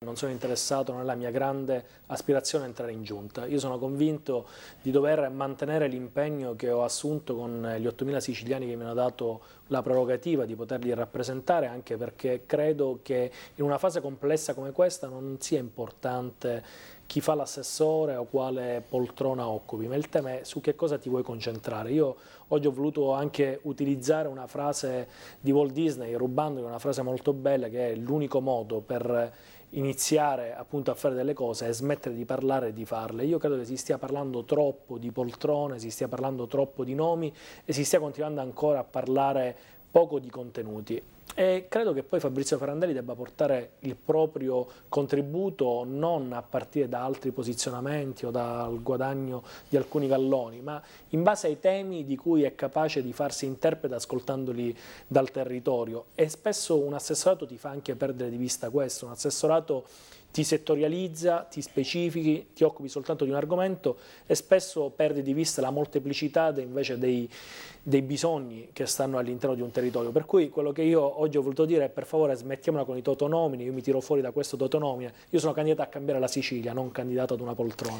Non sono interessato, non è la mia grande aspirazione entrare in giunta. Io sono convinto di dover mantenere l'impegno che ho assunto con gli 8.000 siciliani che mi hanno dato la prerogativa di poterli rappresentare, anche perché credo che in una fase complessa come questa non sia importante chi fa l'assessore o quale poltrona occupi, ma il tema è su che cosa ti vuoi concentrare. Io oggi ho voluto anche utilizzare una frase di Walt Disney, rubandogli una frase molto bella, che è l'unico modo per iniziare appunto a fare delle cose e smettere di parlare e di farle. Io credo che si stia parlando troppo di poltrone, si stia parlando troppo di nomi e si stia continuando ancora a parlare poco di contenuti. E credo che poi Fabrizio Ferrandelli debba portare il proprio contributo non a partire da altri posizionamenti o dal guadagno di alcuni galloni, ma in base ai temi di cui è capace di farsi interprete ascoltandoli dal territorio. E spesso un assessorato ti fa anche perdere di vista questo, un assessorato ti settorializza, ti specifichi, ti occupi soltanto di un argomento e spesso perdi di vista la molteplicità invece dei, dei bisogni che stanno all'interno di un territorio. Per cui quello che io oggi ho voluto dire per favore smettiamola con i totonomini, io mi tiro fuori da questo totonomine, io sono candidato a cambiare la Sicilia, non candidato ad una poltrona.